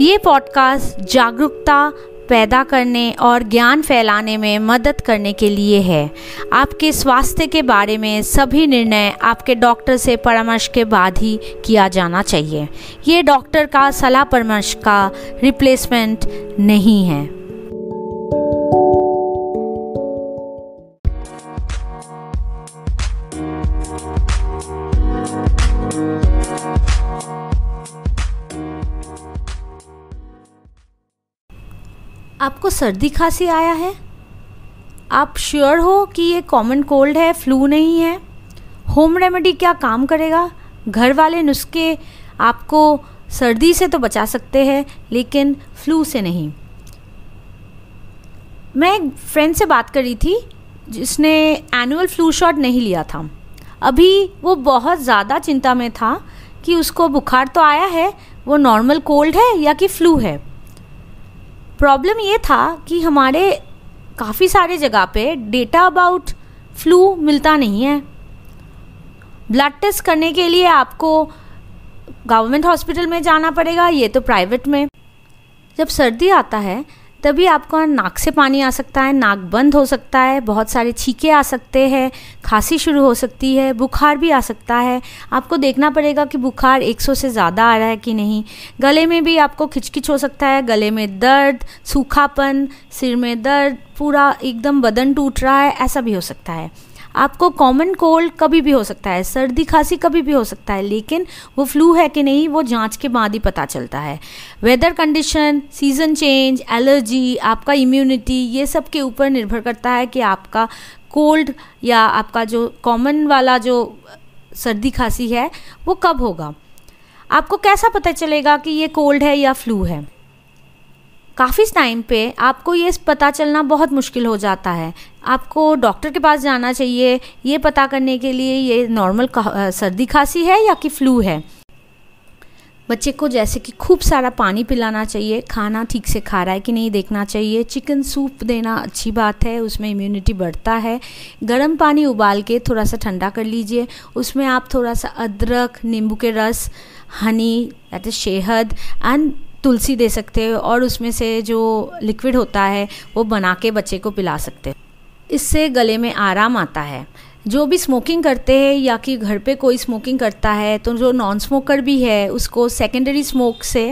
ये पॉडकास्ट जागरूकता पैदा करने और ज्ञान फैलाने में मदद करने के लिए है आपके स्वास्थ्य के बारे में सभी निर्णय आपके डॉक्टर से परामर्श के बाद ही किया जाना चाहिए ये डॉक्टर का सलाह परामर्श का रिप्लेसमेंट नहीं है आपको सर्दी खांसी आया है आप श्योर हो कि ये कॉमन कोल्ड है फ्लू नहीं है होम रेमेडी क्या काम करेगा घर वाले नुस्खे आपको सर्दी से तो बचा सकते हैं लेकिन फ्लू से नहीं मैं एक फ्रेंड से बात करी थी जिसने एनुअल फ्लू शॉट नहीं लिया था अभी वो बहुत ज़्यादा चिंता में था कि उसको बुखार तो आया है वो नॉर्मल कोल्ड है या कि फ्लू है प्रॉब्लम ये था कि हमारे काफ़ी सारे जगह पे डेटा अबाउट फ्लू मिलता नहीं है ब्लड टेस्ट करने के लिए आपको गवर्नमेंट हॉस्पिटल में जाना पड़ेगा ये तो प्राइवेट में जब सर्दी आता है तभी आपको नाक से पानी आ सकता है नाक बंद हो सकता है बहुत सारे छीके आ सकते हैं खांसी शुरू हो सकती है बुखार भी आ सकता है आपको देखना पड़ेगा कि बुखार 100 से ज़्यादा आ रहा है कि नहीं गले में भी आपको खिचखिच हो सकता है गले में दर्द सूखापन सिर में दर्द पूरा एकदम बदन टूट रहा है ऐसा भी हो सकता है आपको कॉमन कोल्ड कभी भी हो सकता है सर्दी खांसी कभी भी हो सकता है लेकिन वो फ्लू है कि नहीं वो जांच के बाद ही पता चलता है weather condition season change allergy आपका इम्यूनिटी ये सब के ऊपर निर्भर करता है कि आपका कोल्ड या आपका जो कॉमन वाला जो सर्दी खांसी है वो कब होगा आपको कैसा पता चलेगा कि ये कोल्ड है या फ्लू है काफ़ी टाइम पे आपको ये पता चलना बहुत मुश्किल हो जाता है आपको डॉक्टर के पास जाना चाहिए ये पता करने के लिए ये नॉर्मल सर्दी खांसी है या कि फ्लू है बच्चे को जैसे कि खूब सारा पानी पिलाना चाहिए खाना ठीक से खा रहा है कि नहीं देखना चाहिए चिकन सूप देना अच्छी बात है उसमें इम्यूनिटी बढ़ता है गर्म पानी उबाल के थोड़ा सा ठंडा कर लीजिए उसमें आप थोड़ा सा अदरक नींबू के रस हनी दैट इज़ शेहद एंड तुलसी दे सकते हो और उसमें से जो लिक्विड होता है वो बना के बच्चे को पिला सकते हो इससे गले में आराम आता है जो भी स्मोकिंग करते हैं या कि घर पे कोई स्मोकिंग करता है तो जो नॉन स्मोकर भी है उसको सेकेंडरी स्मोक से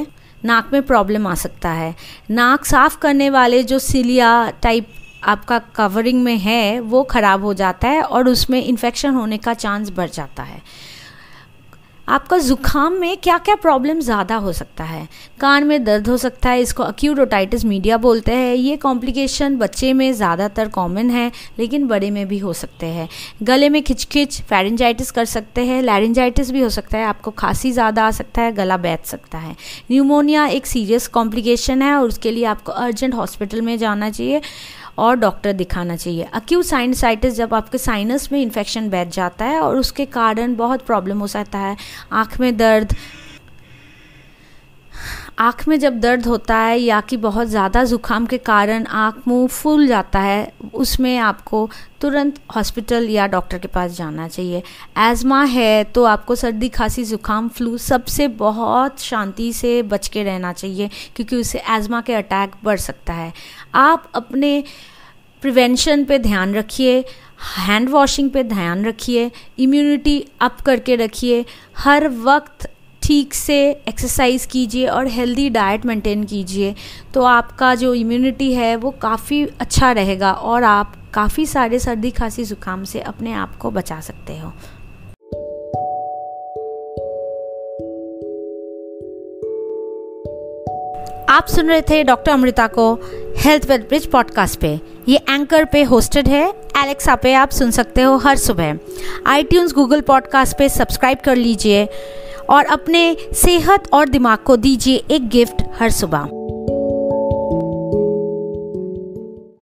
नाक में प्रॉब्लम आ सकता है नाक साफ़ करने वाले जो सिलिया टाइप आपका कवरिंग में है वो ख़राब हो जाता है और उसमें इन्फेक्शन होने का चांस बढ़ जाता है आपका ज़ुकाम में क्या क्या प्रॉब्लम ज़्यादा हो सकता है कान में दर्द हो सकता है इसको अक्यूट ओटाइटिस मीडिया बोलते हैं ये कॉम्प्लिकेशन बच्चे में ज़्यादातर कॉमन है लेकिन बड़े में भी हो सकते हैं गले में खिचखिच फेरेंजाइटिस कर सकते हैं लैरेंजाइटिस भी हो सकता है आपको खांसी ज़्यादा आ सकता है गला बैठ सकता है न्यूमोनिया एक सीरियस कॉम्प्लिकेशन है और उसके लिए आपको अर्जेंट हॉस्पिटल में जाना चाहिए और डॉक्टर दिखाना चाहिए अक्यूट साइनसाइटिस जब आपके साइनस में इन्फेक्शन बैठ जाता है और उसके कारण बहुत प्रॉब्लम हो सकता है आँख में दर्द आँख में जब दर्द होता है या कि बहुत ज़्यादा ज़ुकाम के कारण आँख मुँह फूल जाता है उसमें आपको तुरंत हॉस्पिटल या डॉक्टर के पास जाना चाहिए एज़मा है तो आपको सर्दी खांसी ज़ुकाम फ्लू सबसे बहुत शांति से बच के रहना चाहिए क्योंकि उससे एज़मा के अटैक बढ़ सकता है आप अपने प्रिवेंशन पे ध्यान रखिए हैंड वॉशिंग पे ध्यान रखिए इम्यूनिटी अप करके रखिए हर वक्त ठीक से एक्सरसाइज कीजिए और हेल्दी डाइट मेंटेन कीजिए तो आपका जो इम्यूनिटी है वो काफ़ी अच्छा रहेगा और आप काफ़ी सारे सर्दी खांसी ज़ुकाम से अपने आप को बचा सकते हो आप सुन रहे थे डॉक्टर अमृता को हेल्थ वेल ब्रिज पॉडकास्ट पे ये एंकर पे होस्टेड है एलेक्सा पे आप सुन सकते हो हर सुबह आई गूगल पॉडकास्ट पे सब्सक्राइब कर लीजिए और अपने सेहत और दिमाग को दीजिए एक गिफ्ट हर सुबह